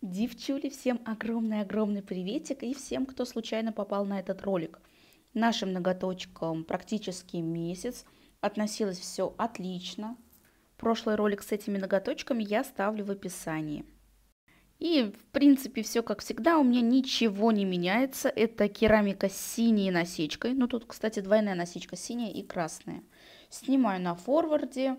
Девчули, всем огромный-огромный приветик и всем, кто случайно попал на этот ролик. Нашим ноготочкам практически месяц, относилось все отлично. Прошлый ролик с этими ноготочками я ставлю в описании. И в принципе все как всегда, у меня ничего не меняется. Это керамика с синей насечкой. Ну тут, кстати, двойная насечка синяя и красная. Снимаю на форварде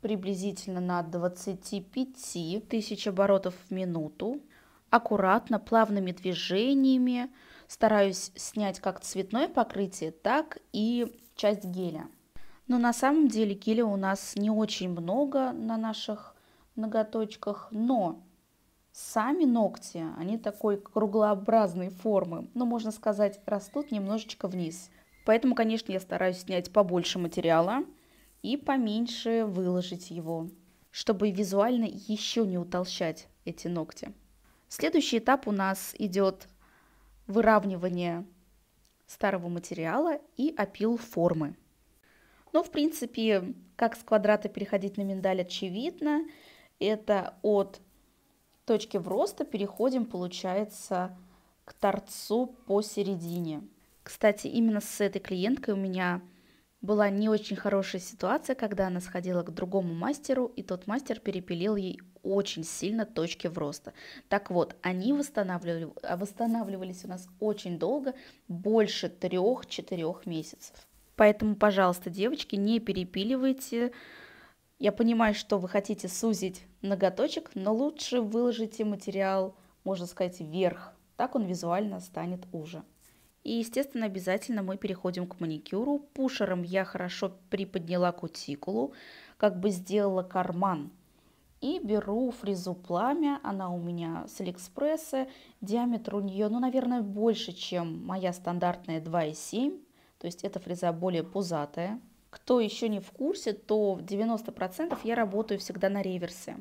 приблизительно на 25 тысяч оборотов в минуту. Аккуратно, плавными движениями стараюсь снять как цветное покрытие, так и часть геля. Но на самом деле геля у нас не очень много на наших ноготочках, но сами ногти, они такой круглообразной формы, ну, можно сказать, растут немножечко вниз. Поэтому, конечно, я стараюсь снять побольше материала – и поменьше выложить его, чтобы визуально еще не утолщать эти ногти. Следующий этап у нас идет выравнивание старого материала и опил формы. Но, ну, в принципе, как с квадрата переходить на миндаль очевидно. Это от точки в роста переходим, получается, к торцу посередине. Кстати, именно с этой клиенткой у меня была не очень хорошая ситуация, когда она сходила к другому мастеру, и тот мастер перепилил ей очень сильно точки в роста. Так вот, они восстанавливали, а, восстанавливались у нас очень долго, больше 3-4 месяцев. Поэтому, пожалуйста, девочки, не перепиливайте. Я понимаю, что вы хотите сузить ноготочек, но лучше выложите материал, можно сказать, вверх. Так он визуально станет уже. И, естественно, обязательно мы переходим к маникюру. Пушером я хорошо приподняла кутикулу, как бы сделала карман. И беру фрезу пламя, она у меня с Алиэкспресса, диаметр у нее, ну, наверное, больше, чем моя стандартная 2,7, то есть эта фреза более пузатая. Кто еще не в курсе, то в 90% я работаю всегда на реверсе.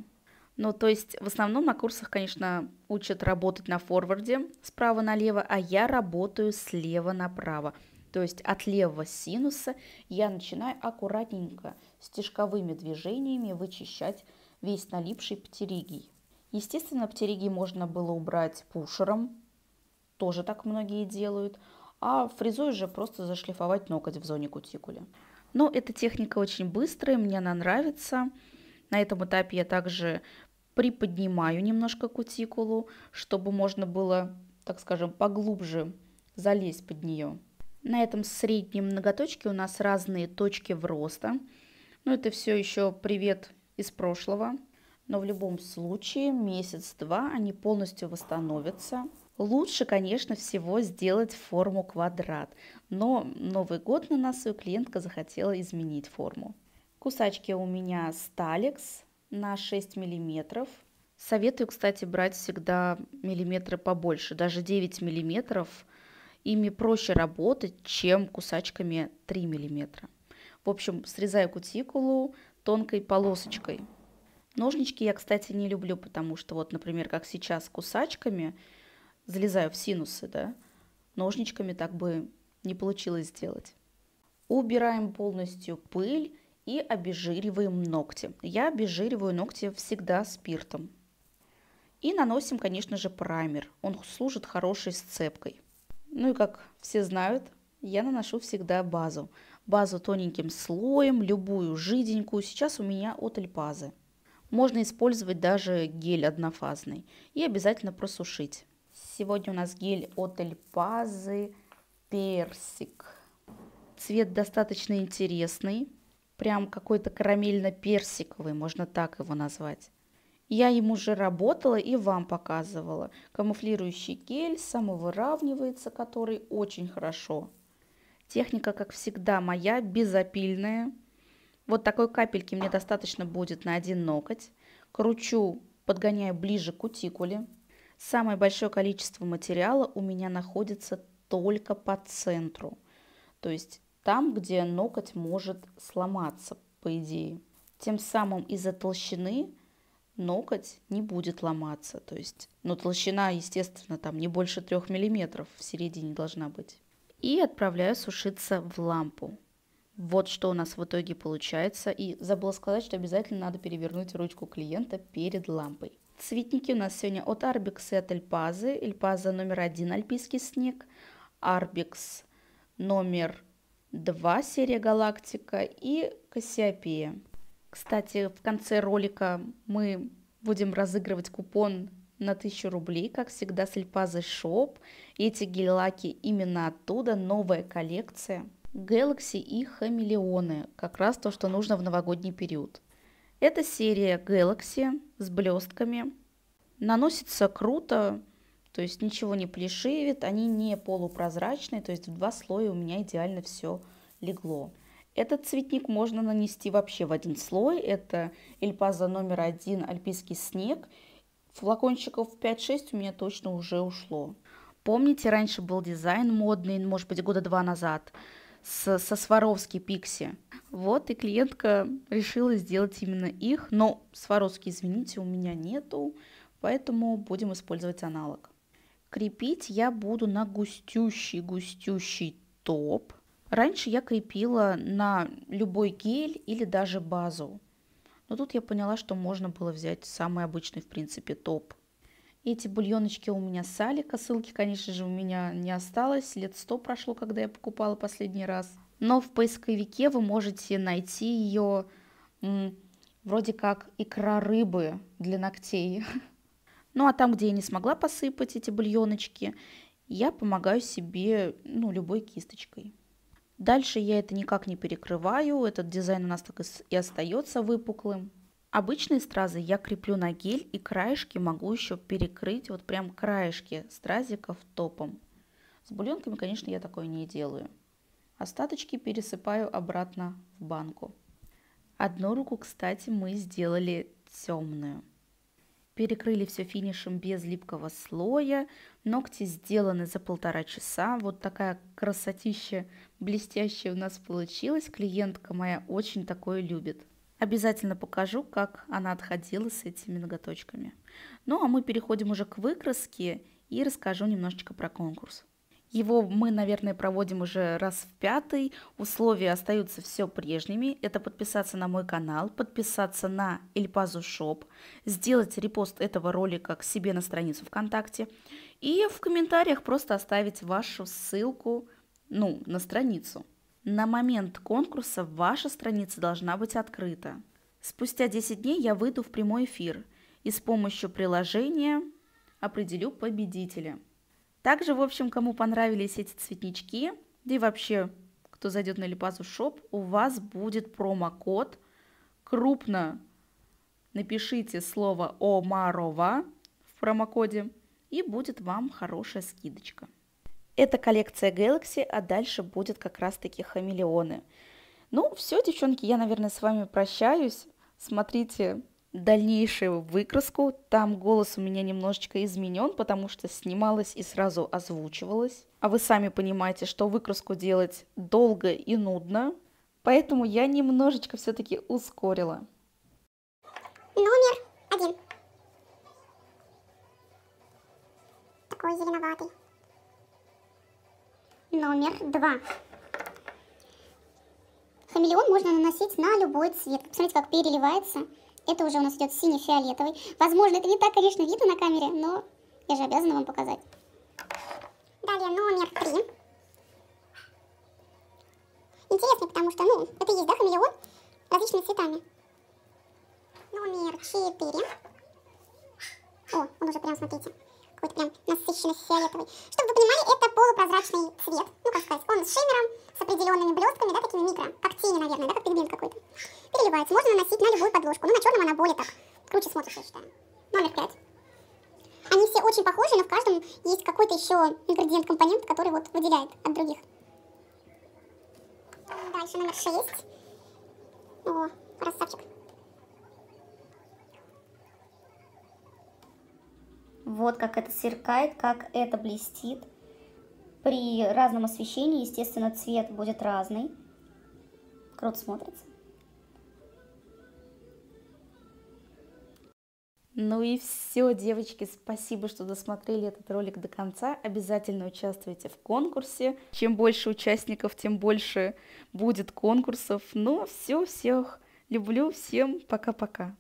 Ну, то есть в основном на курсах, конечно, учат работать на форварде справа налево, а я работаю слева направо. То есть от левого синуса я начинаю аккуратненько стежковыми движениями вычищать весь налипший птеригий. Естественно, птеригий можно было убрать пушером, тоже так многие делают, а фрезой же просто зашлифовать ноготь в зоне кутикули. Но ну, эта техника очень быстрая, мне она нравится. На этом этапе я также приподнимаю немножко кутикулу, чтобы можно было, так скажем, поглубже залезть под нее. На этом среднем ноготочке у нас разные точки в роста. Ну, это все еще привет из прошлого. Но в любом случае месяц-два они полностью восстановятся. Лучше, конечно, всего сделать форму квадрат. Но Новый год на носу клиентка захотела изменить форму. Кусачки у меня Сталекс на 6 миллиметров. Советую, кстати, брать всегда миллиметры побольше, даже 9 миллиметров. Ими проще работать, чем кусачками 3 миллиметра. В общем, срезаю кутикулу тонкой полосочкой. Ножнички я, кстати, не люблю, потому что вот, например, как сейчас кусачками, залезаю в синусы, да, ножничками так бы не получилось сделать. Убираем полностью пыль и обезжириваем ногти. Я обезжириваю ногти всегда спиртом. И наносим, конечно же, праймер. Он служит хорошей сцепкой. Ну и как все знают, я наношу всегда базу. Базу тоненьким слоем, любую жиденькую. Сейчас у меня от Эльпазы. Можно использовать даже гель однофазный. И обязательно просушить. Сегодня у нас гель от Эльпазы персик. Цвет достаточно интересный прям какой-то карамельно-персиковый, можно так его назвать. Я ему уже работала и вам показывала. Камуфлирующий гель самовыравнивается, который очень хорошо. Техника, как всегда, моя, безопильная. Вот такой капельки мне достаточно будет на один ноготь. Кручу, подгоняю ближе к кутикуле. Самое большое количество материала у меня находится только по центру. То есть там, где ноготь может сломаться, по идее. Тем самым из-за толщины ноготь не будет ломаться. То есть, но толщина, естественно, там не больше 3 мм в середине должна быть. И отправляю сушиться в лампу. Вот что у нас в итоге получается. И забыла сказать, что обязательно надо перевернуть ручку клиента перед лампой. Цветники у нас сегодня от Арбикс и от Эльпазы. Эльпаза номер один альпийский снег, Арбикс номер 2 серия Галактика и Кассиопея. Кстати, в конце ролика мы будем разыгрывать купон на 1000 рублей, как всегда, с Эльпазой Шоп. Эти гель-лаки именно оттуда, новая коллекция. Galaxy и Хамелеоны, как раз то, что нужно в новогодний период. Это серия Galaxy с блестками. Наносится круто, то есть ничего не плешивит, они не полупрозрачные, то есть в два слоя у меня идеально все легло. Этот цветник можно нанести вообще в один слой. Это Эльпаза номер один «Альпийский снег». Флакончиков 5-6 у меня точно уже ушло. Помните, раньше был дизайн модный, может быть, года два назад, с, со Сваровски Пикси. Вот, и клиентка решила сделать именно их, но Сваровски, извините, у меня нету, поэтому будем использовать аналог. Крепить я буду на густющий-густющий топ. Раньше я крепила на любой гель или даже базу. Но тут я поняла, что можно было взять самый обычный, в принципе, топ. Эти бульоночки у меня с Алика. Ссылки, конечно же, у меня не осталось. Лет сто прошло, когда я покупала последний раз. Но в поисковике вы можете найти ее вроде как икра рыбы для ногтей. Ну а там, где я не смогла посыпать эти бульоночки, я помогаю себе ну, любой кисточкой. Дальше я это никак не перекрываю, этот дизайн у нас так и остается выпуклым. Обычные стразы я креплю на гель и краешки могу еще перекрыть, вот прям краешки стразиков топом. С бульонками, конечно, я такое не делаю. Остаточки пересыпаю обратно в банку. Одну руку, кстати, мы сделали темную. Перекрыли все финишем без липкого слоя. Ногти сделаны за полтора часа. Вот такая красотища блестящая у нас получилась. Клиентка моя очень такое любит. Обязательно покажу, как она отходила с этими ноготочками. Ну а мы переходим уже к выкраске и расскажу немножечко про конкурс. Его мы, наверное, проводим уже раз в пятый. Условия остаются все прежними. Это подписаться на мой канал, подписаться на Эльпазу Шоп, сделать репост этого ролика к себе на страницу ВКонтакте и в комментариях просто оставить вашу ссылку, ну, на страницу. На момент конкурса ваша страница должна быть открыта. Спустя 10 дней я выйду в прямой эфир и с помощью приложения определю победителя – также, в общем, кому понравились эти цветнички, да и вообще, кто зайдет на Липазу Шоп, у вас будет промокод. Крупно напишите слово «Омарова» в промокоде, и будет вам хорошая скидочка. Это коллекция Galaxy, а дальше будет как раз-таки хамелеоны. Ну, все, девчонки, я, наверное, с вами прощаюсь. Смотрите дальнейшую выкраску. Там голос у меня немножечко изменен, потому что снималась и сразу озвучивалась. А вы сами понимаете, что выкраску делать долго и нудно, поэтому я немножечко все-таки ускорила. Номер один. Такой зеленоватый. Номер два. Хамелеон можно наносить на любой цвет. Посмотрите, как переливается. Это уже у нас идет синий-фиолетовый. Возможно, это не так, конечно, видно на камере, но я же обязана вам показать. Далее номер три. Интересный, потому что, ну, это есть, да, хамелеон? Различными цветами. Номер четыре. О, он уже прям, смотрите, какой-то прям насыщенный фиолетовый. Чтобы вы понимали, это полупрозрачный цвет. Ну, как сказать, он с шиммером, с определенными блестками, да, такими микро, как тени, наверное, да, как пигмент какой-то. Переливается. Можно наносить на любую подложку. но ну, на черном она более так круче смотрится, я считаю. Номер пять. Они все очень похожи, но в каждом есть какой-то еще ингредиент-компонент, который вот выделяет от других. Дальше номер шесть. О, красавчик. Вот как это сверкает, как это блестит. При разном освещении, естественно, цвет будет разный. Круто смотрится. Ну и все, девочки, спасибо, что досмотрели этот ролик до конца. Обязательно участвуйте в конкурсе. Чем больше участников, тем больше будет конкурсов. Ну, все, всех люблю, всем пока-пока.